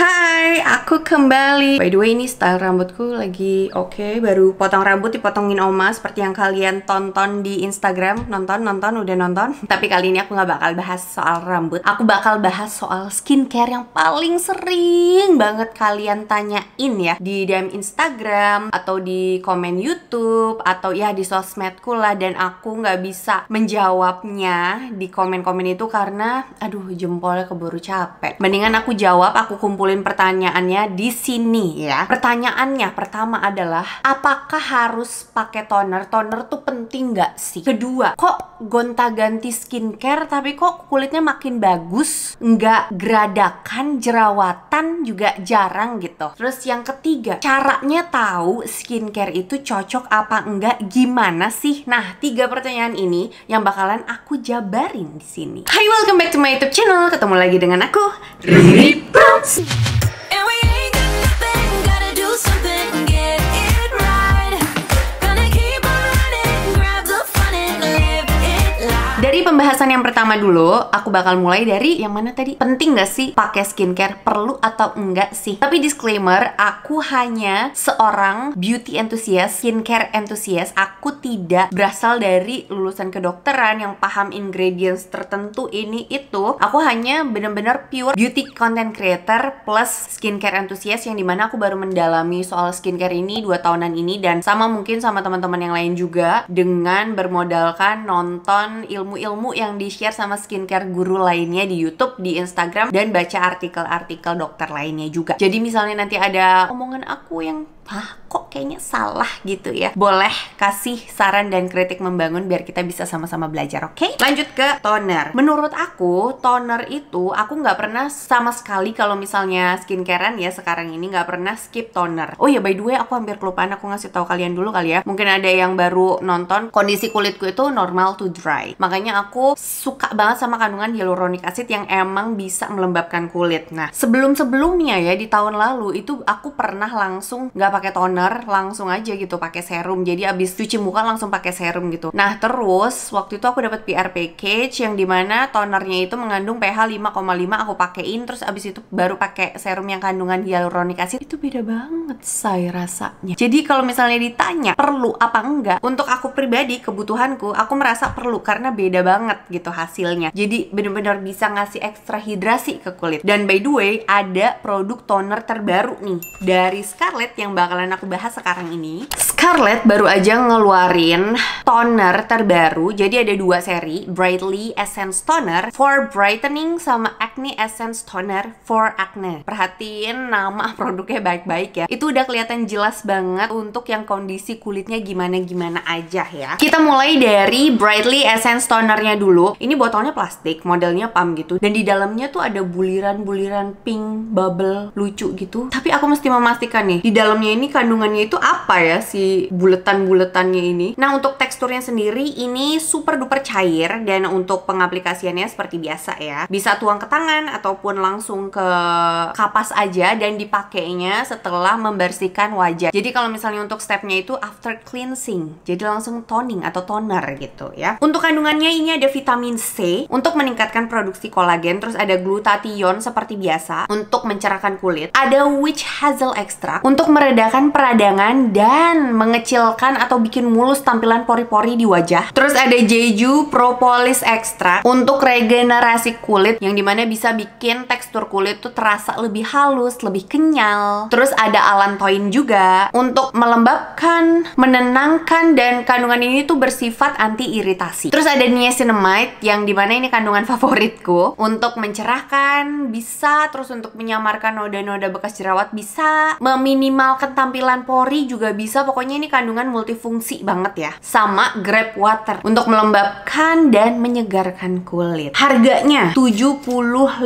Hi. Hai, aku kembali. By the way, ini style rambutku lagi oke. Okay. Baru potong rambut dipotongin Oma seperti yang kalian tonton di Instagram. Nonton, nonton, udah nonton. Tapi kali ini aku nggak bakal bahas soal rambut. Aku bakal bahas soal skincare yang paling sering banget kalian tanyain ya di DM Instagram atau di komen YouTube atau ya di sosmedku lah. Dan aku nggak bisa menjawabnya di komen-komen itu karena aduh jempolnya keburu capek. Mendingan aku jawab, aku kumpulin pertanyaan pertanyaannya di sini ya. Pertanyaannya pertama adalah apakah harus pakai toner? Toner tuh penting nggak sih? Kedua, kok gonta-ganti skincare tapi kok kulitnya makin bagus? Nggak geradakan, jerawatan juga jarang gitu. Terus yang ketiga, caranya tahu skincare itu cocok apa enggak? Gimana sih? Nah, tiga pertanyaan ini yang bakalan aku jabarin di sini. Hai, welcome back to my YouTube channel. Ketemu lagi dengan aku, Riri Prams. pembahasan yang pertama dulu, aku bakal mulai dari yang mana tadi? Penting gak sih pakai skincare? Perlu atau enggak sih? Tapi disclaimer, aku hanya seorang beauty enthusiast, skincare enthusiast. Aku tidak berasal dari lulusan kedokteran yang paham ingredients tertentu ini itu. Aku hanya bener-bener pure beauty content creator plus skincare enthusiast yang dimana aku baru mendalami soal skincare ini dua tahunan ini dan sama mungkin sama teman-teman yang lain juga dengan bermodalkan nonton ilmu-ilmu yang di-share sama skincare guru lainnya di YouTube, di Instagram, dan baca artikel-artikel dokter lainnya juga. Jadi misalnya nanti ada omongan aku yang Hah, kok kayaknya salah gitu ya. Boleh kasih saran dan kritik membangun biar kita bisa sama-sama belajar, oke? Okay? Lanjut ke toner. Menurut aku, toner itu aku nggak pernah sama sekali kalau misalnya skincarean ya sekarang ini nggak pernah skip toner. Oh ya by the way, aku hampir kelupaan aku ngasih tahu kalian dulu kali ya. Mungkin ada yang baru nonton kondisi kulitku itu normal to dry. Makanya aku suka banget sama kandungan hyaluronic acid yang emang bisa melembabkan kulit. Nah, sebelum-sebelumnya ya di tahun lalu itu aku pernah langsung nggak pakai toner langsung aja gitu pakai serum jadi abis cuci muka langsung pakai serum gitu nah terus waktu itu aku dapat PR package yang dimana tonernya itu mengandung pH 5,5 aku pakein terus abis itu baru pakai serum yang kandungan hyaluronic acid itu beda banget saya rasanya jadi kalau misalnya ditanya perlu apa enggak untuk aku pribadi kebutuhanku aku merasa perlu karena beda banget gitu hasilnya jadi bener-bener bisa ngasih ekstra hidrasi ke kulit dan by the way ada produk toner terbaru nih dari Scarlett yang bakal bakalan aku bahas sekarang ini Scarlett baru aja ngeluarin toner terbaru Jadi ada dua seri Brightly Essence Toner for Brightening sama Acne Essence Toner for Acne Perhatiin nama produknya baik-baik ya Itu udah kelihatan jelas banget untuk yang kondisi kulitnya gimana-gimana aja ya Kita mulai dari Brightly Essence Tonernya dulu Ini botolnya plastik, modelnya pump gitu Dan di dalamnya tuh ada buliran-buliran pink, bubble, lucu gitu Tapi aku mesti memastikan nih, di dalamnya ini kandungannya itu apa ya si buletan-buletannya ini. Nah untuk teksturnya sendiri ini super duper cair dan untuk pengaplikasiannya seperti biasa ya. Bisa tuang ke tangan ataupun langsung ke kapas aja dan dipakainya setelah membersihkan wajah. Jadi kalau misalnya untuk stepnya itu after cleansing. Jadi langsung toning atau toner gitu ya. Untuk kandungannya ini ada vitamin C untuk meningkatkan produksi kolagen terus ada glutathione seperti biasa untuk mencerahkan kulit. Ada witch hazel extract untuk meredam meredakan peradangan dan mengecilkan atau bikin mulus tampilan pori-pori di wajah. Terus ada Jeju Propolis Extra untuk regenerasi kulit yang dimana bisa bikin tekstur kulit tuh terasa lebih halus, lebih kenyal. Terus ada Alantoin juga untuk melembabkan, menenangkan dan kandungan ini tuh bersifat anti iritasi. Terus ada niacinamide yang dimana ini kandungan favoritku untuk mencerahkan bisa terus untuk menyamarkan noda-noda bekas jerawat bisa meminimalkan tampilan pori juga bisa pokoknya ini kandungan multifungsi banget ya sama grape water untuk melembabkan dan menyegarkan kulit harganya 75.000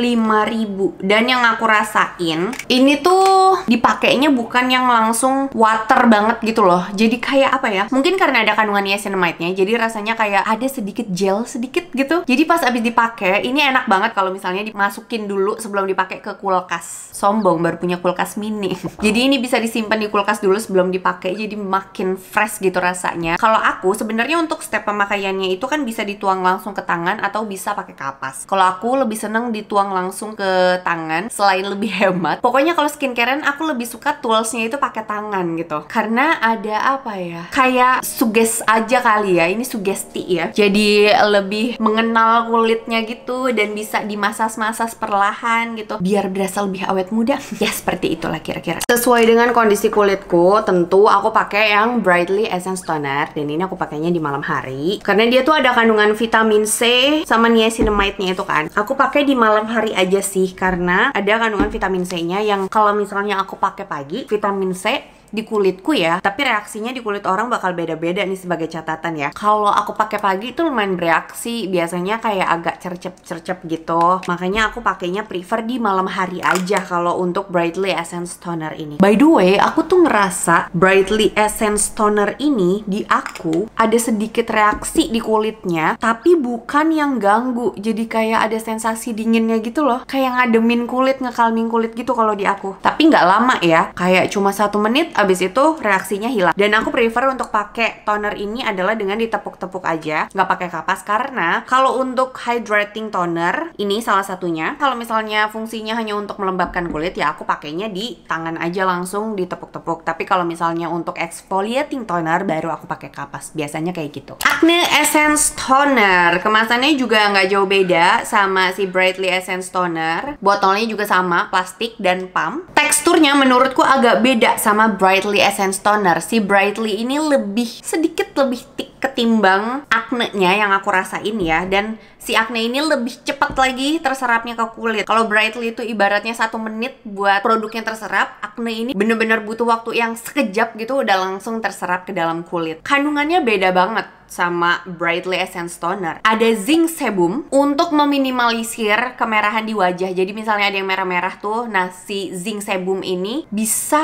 dan yang aku rasain ini tuh dipakainya bukan yang langsung water banget gitu loh jadi kayak apa ya mungkin karena ada kandungan niacinamide-nya jadi rasanya kayak ada sedikit gel sedikit gitu jadi pas abis dipakai ini enak banget kalau misalnya dimasukin dulu sebelum dipakai ke kulkas sombong baru punya kulkas mini jadi ini bisa disimpan disimpan di kulkas dulu sebelum dipakai jadi makin fresh gitu rasanya. Kalau aku sebenarnya untuk step pemakaiannya itu kan bisa dituang langsung ke tangan atau bisa pakai kapas. Kalau aku lebih seneng dituang langsung ke tangan selain lebih hemat. Pokoknya kalau skincarean aku lebih suka toolsnya itu pakai tangan gitu. Karena ada apa ya? Kayak suges aja kali ya. Ini sugesti ya. Jadi lebih mengenal kulitnya gitu dan bisa dimasas-masas perlahan gitu biar berasa lebih awet muda. ya seperti itulah kira-kira. Sesuai dengan kondisi pembersih kulitku tentu aku pakai yang Brightly Essence Toner dan ini aku pakainya di malam hari karena dia tuh ada kandungan vitamin C sama niacinamide-nya itu kan. Aku pakai di malam hari aja sih karena ada kandungan vitamin C-nya yang kalau misalnya aku pakai pagi, vitamin C di kulitku ya tapi reaksinya di kulit orang bakal beda-beda nih sebagai catatan ya kalau aku pakai pagi itu lumayan bereaksi biasanya kayak agak cercep-cercep gitu makanya aku pakainya prefer di malam hari aja kalau untuk Brightly Essence Toner ini by the way aku tuh ngerasa Brightly Essence Toner ini di aku ada sedikit reaksi di kulitnya tapi bukan yang ganggu jadi kayak ada sensasi dinginnya gitu loh kayak ngademin kulit ngekalmin kulit gitu kalau di aku tapi nggak lama ya kayak cuma satu menit abis itu reaksinya hilang. Dan aku prefer untuk pakai toner ini adalah dengan ditepuk-tepuk aja, nggak pakai kapas karena kalau untuk hydrating toner ini salah satunya. Kalau misalnya fungsinya hanya untuk melembabkan kulit ya aku pakainya di tangan aja langsung ditepuk-tepuk. Tapi kalau misalnya untuk exfoliating toner baru aku pakai kapas. Biasanya kayak gitu. Acne Essence Toner kemasannya juga nggak jauh beda sama si Brightly Essence Toner. Botolnya juga sama, plastik dan pump teksturnya menurutku agak beda sama Brightly Essence Toner. Si Brightly ini lebih sedikit lebih thick ketimbang akne yang aku rasain ya dan si akne ini lebih cepat lagi terserapnya ke kulit. Kalau Brightly itu ibaratnya satu menit buat produknya terserap, akne ini bener-bener butuh waktu yang sekejap gitu udah langsung terserap ke dalam kulit. Kandungannya beda banget sama Brightly Essence Toner ada zinc sebum untuk meminimalisir kemerahan di wajah jadi misalnya ada yang merah-merah tuh nah si zinc sebum ini bisa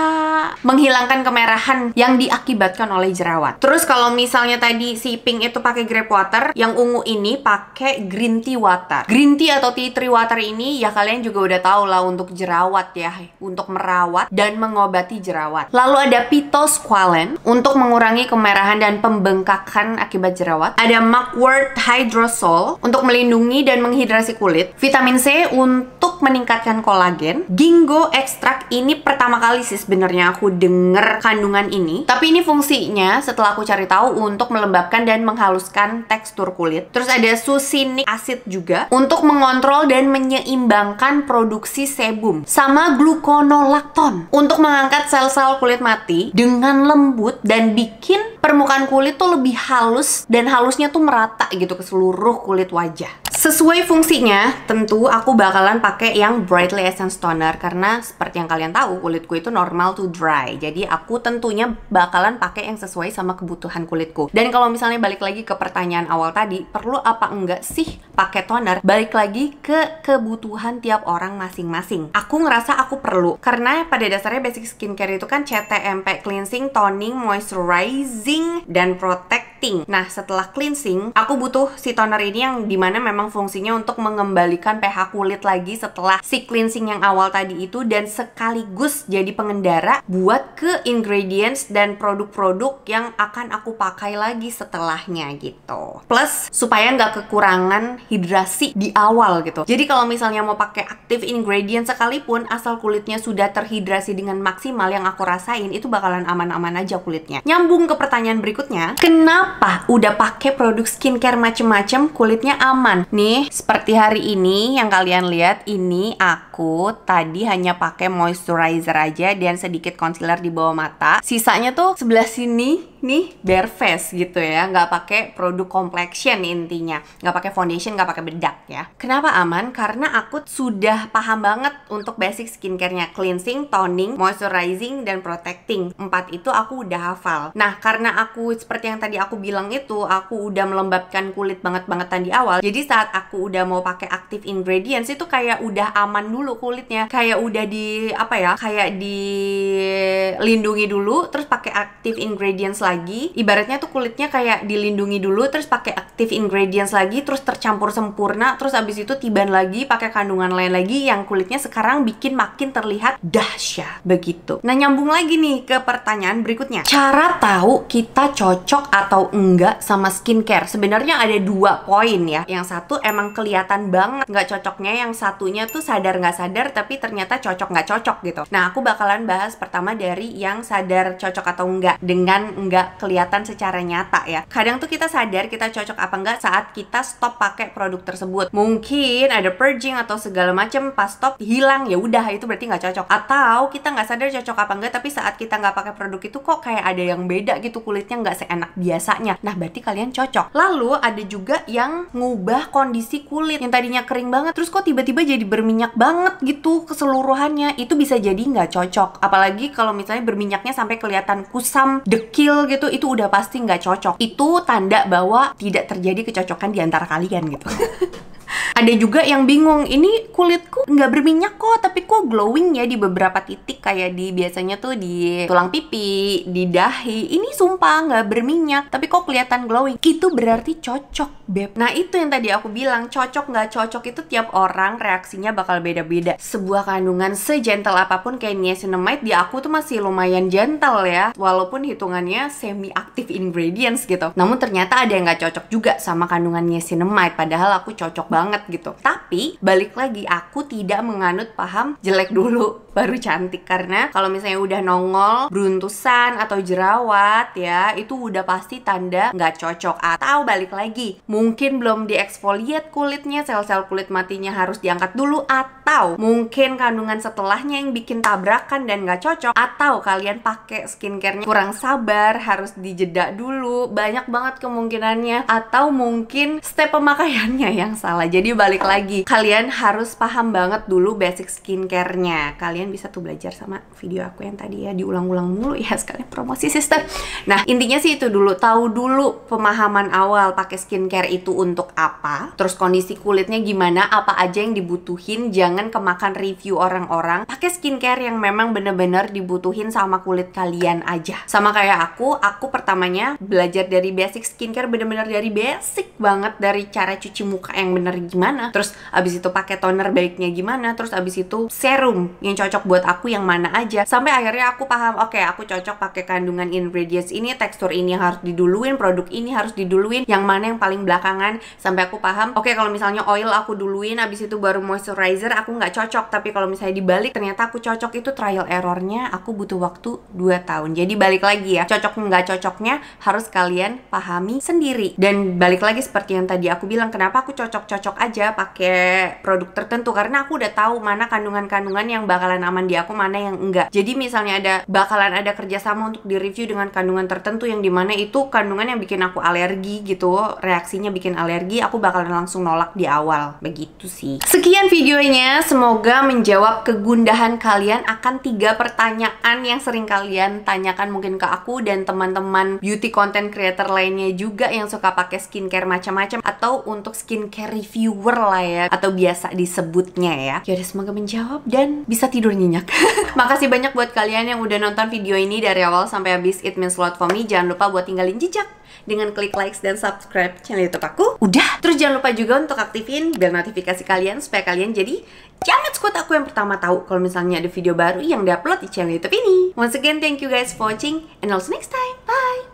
menghilangkan kemerahan yang diakibatkan oleh jerawat terus kalau misalnya tadi si pink itu pakai grape water yang ungu ini pakai green tea water green tea atau tea tree water ini ya kalian juga udah tau lah untuk jerawat ya untuk merawat dan mengobati jerawat lalu ada pitosqualen untuk mengurangi kemerahan dan pembengkakan akibat akibat jerawat. Ada Mugwort Hydrosol untuk melindungi dan menghidrasi kulit. Vitamin C untuk meningkatkan kolagen. Ginkgo ekstrak ini pertama kali sih sebenarnya aku denger kandungan ini. Tapi ini fungsinya setelah aku cari tahu untuk melembabkan dan menghaluskan tekstur kulit. Terus ada sucinic acid juga untuk mengontrol dan menyeimbangkan produksi sebum. Sama glukonolakton untuk mengangkat sel-sel kulit mati dengan lembut dan bikin permukaan kulit tuh lebih halus dan halusnya tuh merata gitu ke seluruh kulit wajah. Sesuai fungsinya, tentu aku bakalan pakai yang Brightly Essence Toner karena seperti yang kalian tahu, kulitku itu normal to dry. Jadi aku tentunya bakalan pakai yang sesuai sama kebutuhan kulitku. Dan kalau misalnya balik lagi ke pertanyaan awal tadi, perlu apa enggak sih pakai toner? Balik lagi ke kebutuhan tiap orang masing-masing. Aku ngerasa aku perlu karena pada dasarnya basic skincare itu kan CTMP cleansing, toning, moisturizing dan protecting. Nah, setelah cleansing, aku butuh si toner ini yang dimana memang fungsinya untuk mengembalikan pH kulit lagi setelah si cleansing yang awal tadi itu dan sekaligus jadi pengendara buat ke ingredients dan produk-produk yang akan aku pakai lagi setelahnya gitu. Plus supaya nggak kekurangan hidrasi di awal gitu. Jadi kalau misalnya mau pakai active ingredient sekalipun asal kulitnya sudah terhidrasi dengan maksimal yang aku rasain itu bakalan aman-aman aja kulitnya. Nyambung ke pertanyaan berikutnya, kenapa udah pakai produk skincare macem-macem kulitnya aman? Nih, seperti hari ini yang kalian lihat, ini aku tadi hanya pakai moisturizer aja dan sedikit concealer di bawah mata. Sisanya tuh sebelah sini nih bare face gitu ya nggak pakai produk complexion intinya nggak pakai foundation nggak pakai bedak ya kenapa aman karena aku sudah paham banget untuk basic skincarenya cleansing toning moisturizing dan protecting empat itu aku udah hafal nah karena aku seperti yang tadi aku bilang itu aku udah melembabkan kulit banget bangetan di awal jadi saat aku udah mau pakai active ingredients itu kayak udah aman dulu kulitnya kayak udah di apa ya kayak dilindungi dulu terus pakai active ingredients lagi ibaratnya tuh kulitnya kayak dilindungi dulu terus pakai active ingredients lagi terus tercampur sempurna terus abis itu tiban lagi pakai kandungan lain lagi yang kulitnya sekarang bikin makin terlihat dahsyat begitu nah nyambung lagi nih ke pertanyaan berikutnya cara tahu kita cocok atau enggak sama skincare sebenarnya ada dua poin ya yang satu emang kelihatan banget nggak cocoknya yang satunya tuh sadar nggak sadar tapi ternyata cocok nggak cocok gitu nah aku bakalan bahas pertama dari yang sadar cocok atau enggak dengan enggak nggak kelihatan secara nyata ya. Kadang tuh kita sadar kita cocok apa nggak saat kita stop pakai produk tersebut. Mungkin ada purging atau segala macam pas stop hilang ya udah itu berarti nggak cocok. Atau kita nggak sadar cocok apa nggak tapi saat kita nggak pakai produk itu kok kayak ada yang beda gitu kulitnya nggak seenak biasanya. Nah berarti kalian cocok. Lalu ada juga yang ngubah kondisi kulit yang tadinya kering banget terus kok tiba-tiba jadi berminyak banget gitu keseluruhannya itu bisa jadi nggak cocok. Apalagi kalau misalnya berminyaknya sampai kelihatan kusam, dekil gitu itu udah pasti nggak cocok. Itu tanda bahwa tidak terjadi kecocokan di antara kalian gitu. Ada juga yang bingung, ini kulitku nggak berminyak kok, tapi kok glowing ya di beberapa titik kayak di biasanya tuh di tulang pipi, di dahi. Ini sumpah nggak berminyak, tapi kok kelihatan glowing. Itu berarti cocok, beb. Nah itu yang tadi aku bilang, cocok nggak cocok itu tiap orang reaksinya bakal beda-beda. Sebuah kandungan sejentel apapun kayak niacinamide di aku tuh masih lumayan gentle ya, walaupun hitungannya semi active ingredients gitu. Namun ternyata ada yang nggak cocok juga sama kandungan niacinamide, padahal aku cocok banget banget gitu. Tapi balik lagi aku tidak menganut paham jelek dulu baru cantik karena kalau misalnya udah nongol, beruntusan atau jerawat ya, itu udah pasti tanda nggak cocok atau balik lagi. Mungkin belum dieksfoliat kulitnya, sel-sel kulit matinya harus diangkat dulu atau mungkin kandungan setelahnya yang bikin tabrakan dan nggak cocok atau kalian pakai skincarenya kurang sabar, harus dijeda dulu. Banyak banget kemungkinannya atau mungkin step pemakaiannya yang salah. Jadi balik lagi, kalian harus paham banget dulu basic skincarenya. Kalian kalian bisa tuh belajar sama video aku yang tadi ya diulang-ulang mulu ya sekalian promosi sister nah intinya sih itu dulu tahu dulu pemahaman awal pakai skincare itu untuk apa terus kondisi kulitnya gimana apa aja yang dibutuhin jangan kemakan review orang-orang pakai skincare yang memang bener-bener dibutuhin sama kulit kalian aja sama kayak aku aku pertamanya belajar dari basic skincare bener-bener dari basic banget dari cara cuci muka yang bener gimana terus abis itu pakai toner baiknya gimana terus abis itu serum yang cocok cocok buat aku yang mana aja sampai akhirnya aku paham oke okay, aku cocok pakai kandungan ingredients ini tekstur ini harus diduluin produk ini harus diduluin yang mana yang paling belakangan sampai aku paham oke okay, kalau misalnya oil aku duluin abis itu baru moisturizer aku nggak cocok tapi kalau misalnya dibalik ternyata aku cocok itu trial errornya aku butuh waktu 2 tahun jadi balik lagi ya cocok nggak cocoknya harus kalian pahami sendiri dan balik lagi seperti yang tadi aku bilang kenapa aku cocok-cocok aja pakai produk tertentu karena aku udah tahu mana kandungan-kandungan yang bakalan bakalan aman di aku mana yang enggak jadi misalnya ada bakalan ada kerjasama untuk di review dengan kandungan tertentu yang dimana itu kandungan yang bikin aku alergi gitu reaksinya bikin alergi aku bakalan langsung nolak di awal begitu sih sekian videonya semoga menjawab kegundahan kalian akan tiga pertanyaan yang sering kalian tanyakan mungkin ke aku dan teman-teman beauty content creator lainnya juga yang suka pakai skincare macam-macam atau untuk skincare reviewer lah ya atau biasa disebutnya ya. Yaudah semoga menjawab dan bisa tidur tidur nyenyak. Makasih banyak buat kalian yang udah nonton video ini dari awal sampai habis It Means Lot For Me. Jangan lupa buat tinggalin jejak dengan klik like dan subscribe channel YouTube aku. Udah. Terus jangan lupa juga untuk aktifin bel notifikasi kalian supaya kalian jadi jamet squad aku yang pertama tahu kalau misalnya ada video baru yang diupload di channel YouTube ini. Once again, thank you guys for watching and I'll see you next time. Bye.